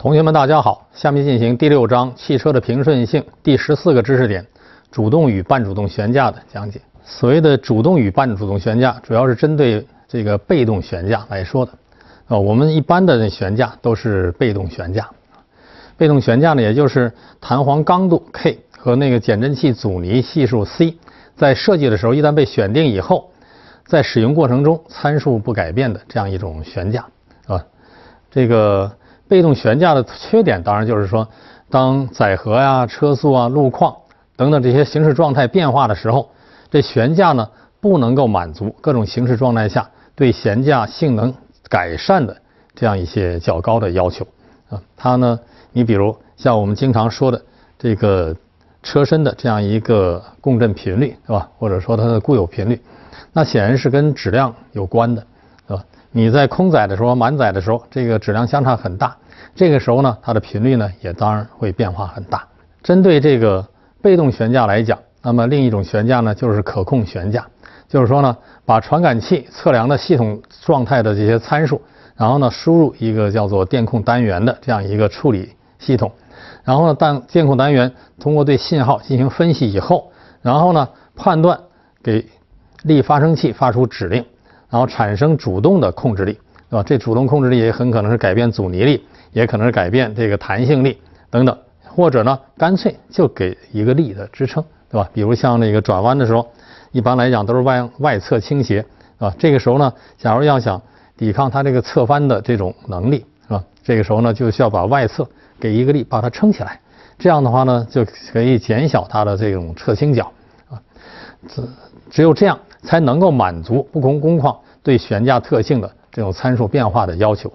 同学们，大家好。下面进行第六章汽车的平顺性第十四个知识点——主动与半主动悬架的讲解。所谓的主动与半主动悬架，主要是针对这个被动悬架来说的啊。我们一般的悬架都是被动悬架，被动悬架呢，也就是弹簧刚度 K 和那个减震器阻尼系数 C 在设计的时候一旦被选定以后，在使用过程中参数不改变的这样一种悬架，啊，这个。被动悬架的缺点，当然就是说，当载荷呀、车速啊、路况等等这些行驶状态变化的时候，这悬架呢不能够满足各种行驶状态下对悬架性能改善的这样一些较高的要求啊。它呢，你比如像我们经常说的这个车身的这样一个共振频率，对吧？或者说它的固有频率，那显然是跟质量有关的。你在空载的时候、满载的时候，这个质量相差很大，这个时候呢，它的频率呢也当然会变化很大。针对这个被动悬架来讲，那么另一种悬架呢就是可控悬架，就是说呢，把传感器测量的系统状态的这些参数，然后呢输入一个叫做电控单元的这样一个处理系统，然后呢，当电控单元通过对信号进行分析以后，然后呢判断给力发生器发出指令。然后产生主动的控制力，对吧？这主动控制力也很可能是改变阻尼力，也可能是改变这个弹性力等等，或者呢，干脆就给一个力的支撑，对吧？比如像那个转弯的时候，一般来讲都是外外侧倾斜，啊，这个时候呢，假如要想抵抗它这个侧翻的这种能力，是吧？这个时候呢，就需要把外侧给一个力，把它撑起来，这样的话呢，就可以减小它的这种侧倾角，啊，只只有这样。才能够满足不同工况对悬架特性的这种参数变化的要求。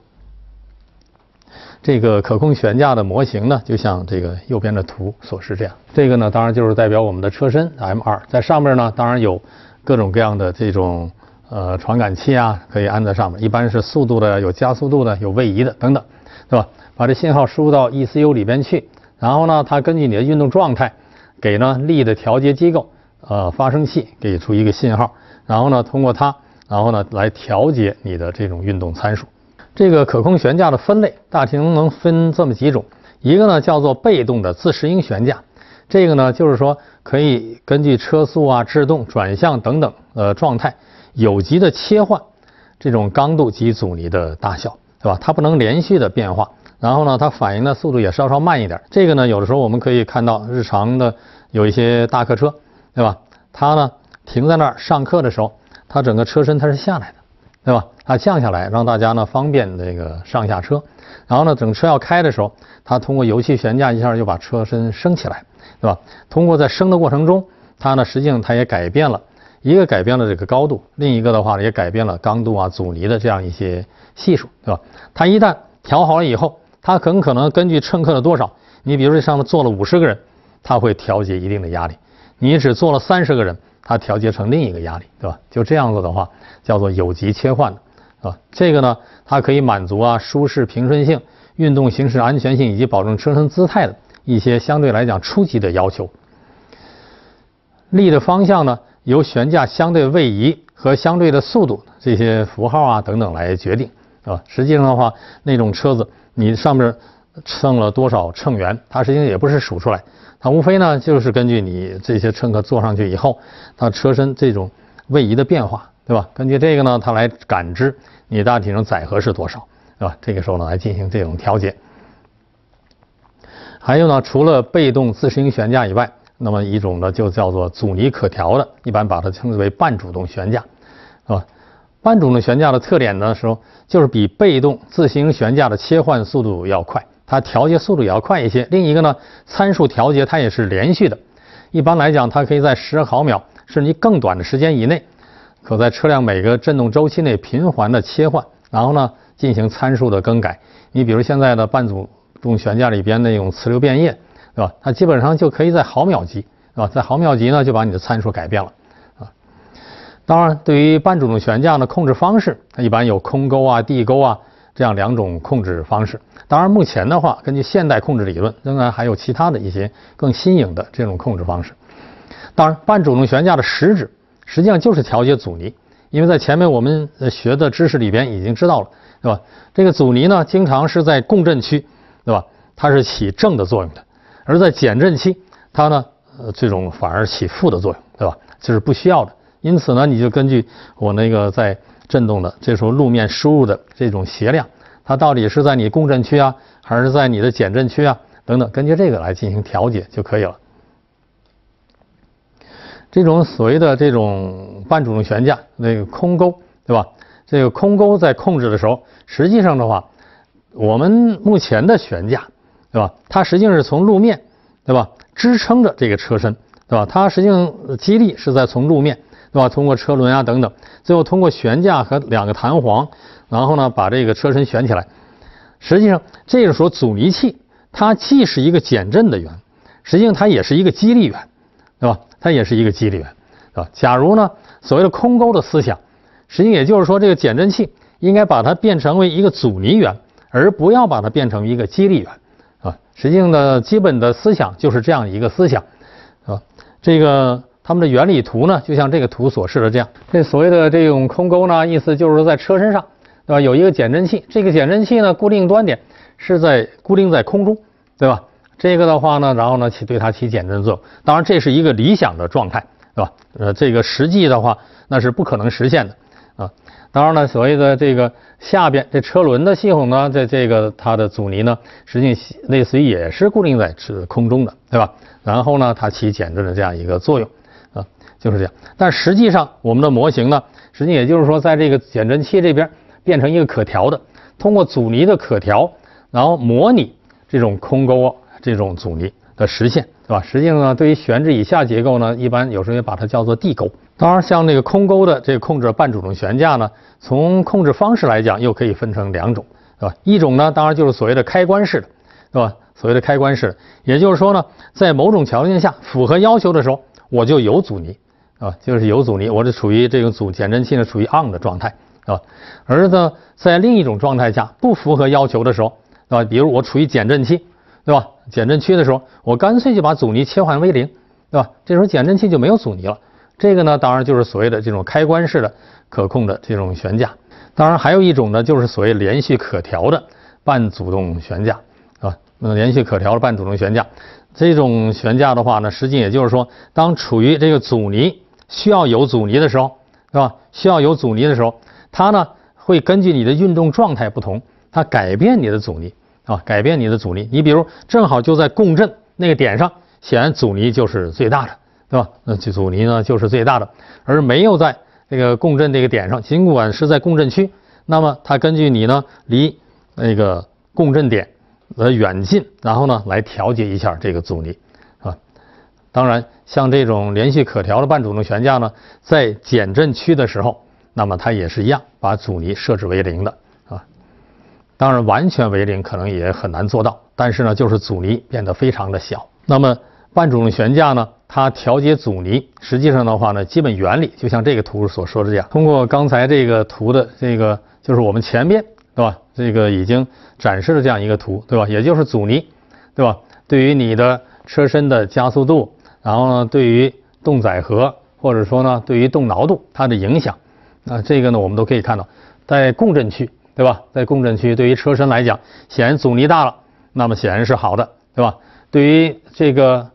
这个可控悬架的模型呢，就像这个右边的图所示这样。这个呢，当然就是代表我们的车身 M 二在上面呢，当然有各种各样的这种呃传感器啊，可以安在上面，一般是速度的、有加速度的、有位移的等等，对吧？把这信号输入到 ECU 里边去，然后呢，它根据你的运动状态给呢力的调节机构。呃，发生器给出一个信号，然后呢，通过它，然后呢，来调节你的这种运动参数。这个可控悬架的分类，大体能分这么几种。一个呢，叫做被动的自适应悬架，这个呢，就是说可以根据车速啊、制动、转向等等呃状态，有级的切换这种刚度及阻尼的大小，对吧？它不能连续的变化。然后呢，它反应的速度也稍稍慢一点。这个呢，有的时候我们可以看到日常的有一些大客车。对吧？他呢停在那儿上课的时候，他整个车身它是下来的，对吧？它降下来，让大家呢方便这个上下车。然后呢，整车要开的时候，它通过油气悬架一下就把车身升起来，对吧？通过在升的过程中，它呢实际上它也改变了，一个改变了这个高度，另一个的话也改变了刚度啊、阻尼的这样一些系数，对吧？它一旦调好了以后，它很可能根据乘客的多少，你比如这上面坐了五十个人，它会调节一定的压力。你只做了三十个人，它调节成另一个压力，对吧？就这样子的话，叫做有级切换的，这个呢，它可以满足啊舒适平顺性、运动行驶安全性以及保证车身姿态的一些相对来讲初级的要求。力的方向呢，由悬架相对位移和相对的速度这些符号啊等等来决定，啊，实际上的话，那种车子你上面。称了多少秤员，它实际上也不是数出来，它无非呢就是根据你这些乘客坐上去以后，它车身这种位移的变化，对吧？根据这个呢，它来感知你大体上载荷是多少，对吧？这个时候呢来进行这种调节。还有呢，除了被动自适应悬架以外，那么一种呢就叫做阻尼可调的，一般把它称之为半主动悬架，是吧？半主动悬架的特点呢是，就是比被动自适应悬架的切换速度要快。它调节速度也要快一些。另一个呢，参数调节它也是连续的。一般来讲，它可以在十毫秒甚至更短的时间以内，可在车辆每个振动周期内频繁的切换，然后呢进行参数的更改。你比如现在的半主动悬架里边那种磁流变液，对吧？它基本上就可以在毫秒级，对吧？在毫秒级呢，就把你的参数改变了啊。当然，对于半主动悬架的控制方式，它一般有空钩啊、地钩啊。这样两种控制方式，当然目前的话，根据现代控制理论，仍然还有其他的一些更新颖的这种控制方式。当然，半主动悬架的实质实际上就是调节阻尼，因为在前面我们学的知识里边已经知道了，对吧？这个阻尼呢，经常是在共振区，对吧？它是起正的作用的，而在减震期，它呢，这种反而起负的作用，对吧？就是不需要的。因此呢，你就根据我那个在。震动的，这时候路面输入的这种斜量，它到底是在你共振区啊，还是在你的减震区啊，等等，根据这个来进行调节就可以了。这种所谓的这种半主动悬架，那个空钩，对吧？这个空钩在控制的时候，实际上的话，我们目前的悬架，对吧？它实际上是从路面，对吧？支撑着这个车身，对吧？它实际上激励是在从路面。对吧？通过车轮啊等等，最后通过悬架和两个弹簧，然后呢把这个车身悬起来。实际上，这个时候阻尼器它既是一个减震的源，实际上它也是一个激励源，对吧？它也是一个激励源，对吧？假如呢所谓的空钩的思想，实际也就是说这个减震器应该把它变成为一个阻尼源，而不要把它变成一个激励源，啊？实际上的基本的思想就是这样一个思想，啊，这个。它们的原理图呢，就像这个图所示的这样。这所谓的这种空钩呢，意思就是在车身上，对吧？有一个减震器，这个减震器呢，固定端点是在固定在空中，对吧？这个的话呢，然后呢起对它起减震作用。当然这是一个理想的状态，对吧？呃，这个实际的话那是不可能实现的啊。当然了，所谓的这个下边这车轮的系统呢，在这个它的阻尼呢，实际类似于也是固定在是空中的，对吧？然后呢，它起减震的这样一个作用。就是这样，但实际上我们的模型呢，实际也就是说，在这个减震器这边变成一个可调的，通过阻尼的可调，然后模拟这种空钩这种阻尼的实现，对吧？实际上呢，对于悬置以下结构呢，一般有时候也把它叫做地钩。当然，像那个空钩的这个控制半主动悬架呢，从控制方式来讲，又可以分成两种，对吧？一种呢，当然就是所谓的开关式的，对吧？所谓的开关式的，也就是说呢，在某种条件下符合要求的时候，我就有阻尼。啊，就是有阻尼，我是处于这个阻减震器呢，处于 on 的状态，啊，而呢，在另一种状态下不符合要求的时候，对吧？比如我处于减震器，对吧？减震区的时候，我干脆就把阻尼切换为零，对吧？这时候减震器就没有阻尼了。这个呢，当然就是所谓的这种开关式的可控的这种悬架。当然还有一种呢，就是所谓连续可调的半主动悬架，啊，那连续可调的半主动悬架，这种悬架的话呢，实际也就是说，当处于这个阻尼。需要有阻尼的时候，是吧？需要有阻尼的时候，它呢会根据你的运动状态不同，它改变你的阻尼，啊，改变你的阻尼。你比如正好就在共振那个点上，显然阻尼就是最大的，对吧？那阻阻尼呢就是最大的。而没有在那个共振那个点上，尽管是在共振区，那么它根据你呢离那个共振点的远近，然后呢来调节一下这个阻尼啊。当然。像这种连续可调的半主动悬架呢，在减震区的时候，那么它也是一样，把阻尼设置为零的啊。当然，完全为零可能也很难做到，但是呢，就是阻尼变得非常的小。那么半主动悬架呢，它调节阻尼，实际上的话呢，基本原理就像这个图所说的这样。通过刚才这个图的这个，就是我们前面对吧，这个已经展示了这样一个图对吧？也就是阻尼对吧？对于你的车身的加速度。然后呢，对于动载荷或者说呢，对于动挠度它的影响，那这个呢，我们都可以看到，在共振区，对吧？在共振区，对于车身来讲，显然阻尼大了，那么显然是好的，对吧？对于这个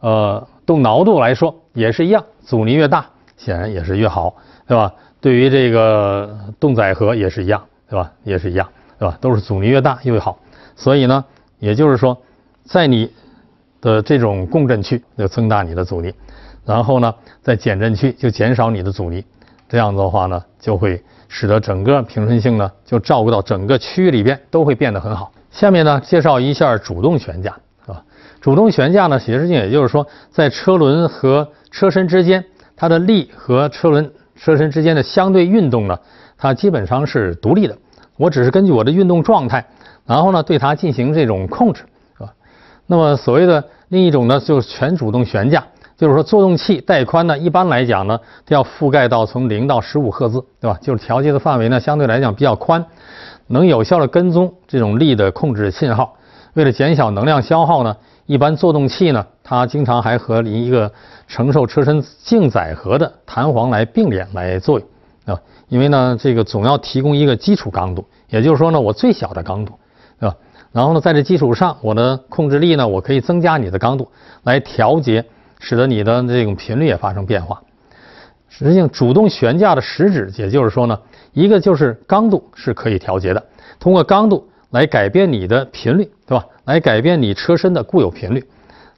呃动挠度来说也是一样，阻尼越大，显然也是越好，对吧？对于这个动载荷也是一样，对吧？也是一样，对吧？都是阻尼越大越好。所以呢，也就是说，在你。的这种共振区就增大你的阻力，然后呢，在减震区就减少你的阻力，这样的话呢，就会使得整个平顺性呢，就照顾到整个区域里边都会变得很好。下面呢，介绍一下主动悬架，啊，主动悬架呢，其实就是说，在车轮和车身之间，它的力和车轮、车身之间的相对运动呢，它基本上是独立的。我只是根据我的运动状态，然后呢，对它进行这种控制。那么所谓的另一种呢，就是全主动悬架，就是说作动器带宽呢，一般来讲呢，要覆盖到从零到十五赫兹，对吧？就是调节的范围呢，相对来讲比较宽，能有效的跟踪这种力的控制信号。为了减小能量消耗呢，一般作动器呢，它经常还和一个承受车身静载荷的弹簧来并联来作用，啊，因为呢，这个总要提供一个基础刚度，也就是说呢，我最小的刚度。然后呢，在这基础上，我的控制力呢，我可以增加你的刚度，来调节，使得你的这种频率也发生变化。实际上，主动悬架的实质，也就是说呢，一个就是刚度是可以调节的，通过刚度来改变你的频率，对吧？来改变你车身的固有频率。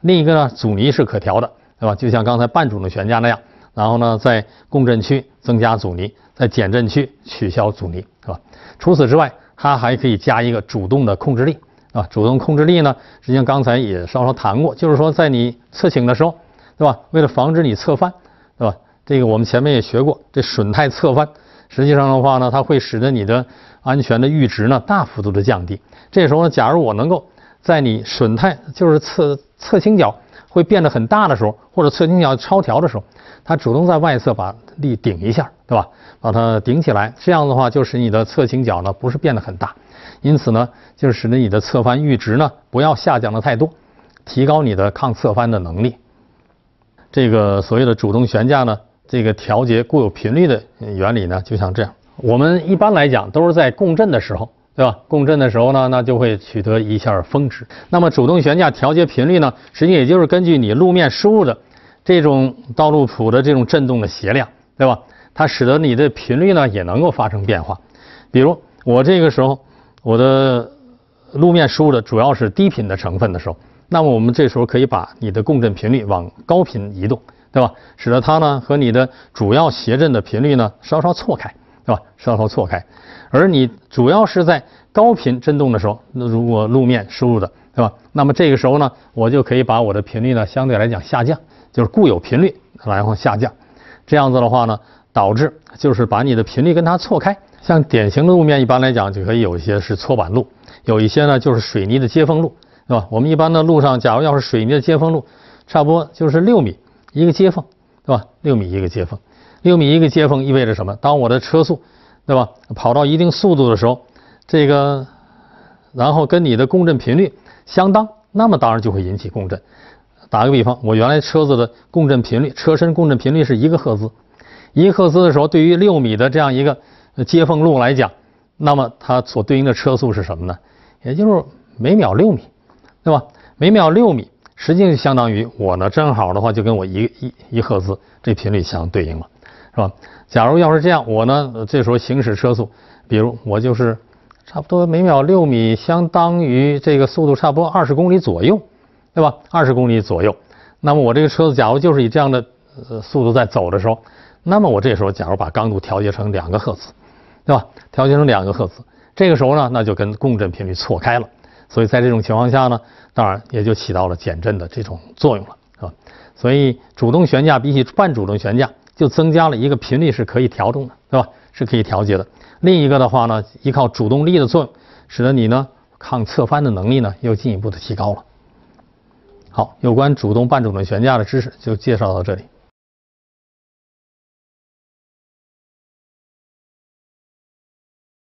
另一个呢，阻尼是可调的，对吧？就像刚才半主动悬架那样，然后呢，在共振区增加阻尼，在减震区取消阻尼，是吧？除此之外。它还可以加一个主动的控制力，啊，主动控制力呢，实际上刚才也稍稍谈过，就是说在你侧倾的时候，对吧？为了防止你侧翻，对吧？这个我们前面也学过，这损态侧翻，实际上的话呢，它会使得你的安全的阈值呢大幅度的降低。这时候，呢，假如我能够在你损态就是侧侧倾角。会变得很大的时候，或者侧倾角超调的时候，它主动在外侧把力顶一下，对吧？把它顶起来，这样的话就使你的侧倾角呢不是变得很大，因此呢，就使得你的侧翻阈值呢不要下降的太多，提高你的抗侧翻的能力。这个所谓的主动悬架呢，这个调节固有频率的原理呢，就像这样。我们一般来讲都是在共振的时候。对吧？共振的时候呢，那就会取得一下峰值。那么主动悬架调节频率呢，实际也就是根据你路面输入的这种道路谱的这种振动的斜量，对吧？它使得你的频率呢也能够发生变化。比如我这个时候，我的路面输入的主要是低频的成分的时候，那么我们这时候可以把你的共振频率往高频移动，对吧？使得它呢和你的主要谐振的频率呢稍稍错开。是吧？摄像头错开，而你主要是在高频振动的时候，那如果路面输入的，是吧？那么这个时候呢，我就可以把我的频率呢相对来讲下降，就是固有频率然后下降，这样子的话呢，导致就是把你的频率跟它错开。像典型的路面，一般来讲就可以有一些是搓板路，有一些呢就是水泥的接缝路，是吧？我们一般的路上，假如要是水泥的接缝路，差不多就是六米一个接缝，是吧？六米一个接缝。六米一个接缝意味着什么？当我的车速，对吧，跑到一定速度的时候，这个然后跟你的共振频率相当，那么当然就会引起共振。打个比方，我原来车子的共振频率，车身共振频率是一个赫兹，一赫兹的时候，对于六米的这样一个接缝路来讲，那么它所对应的车速是什么呢？也就是每秒六米，对吧？每秒六米。实际就相当于我呢，正好的话就跟我一一一赫兹这频率相对应了，是吧？假如要是这样，我呢这时候行驶车速，比如我就是差不多每秒六米，相当于这个速度差不多二十公里左右，对吧？二十公里左右，那么我这个车子假如就是以这样的呃速度在走的时候，那么我这时候假如把刚度调节成两个赫兹，对吧？调节成两个赫兹，这个时候呢，那就跟共振频率错开了。所以在这种情况下呢，当然也就起到了减震的这种作用了，啊，所以主动悬架比起半主动悬架，就增加了一个频率是可以调动的，对吧？是可以调节的。另一个的话呢，依靠主动力的作用，使得你呢抗侧翻的能力呢又进一步的提高了。好，有关主动半主动悬架的知识就介绍到这里。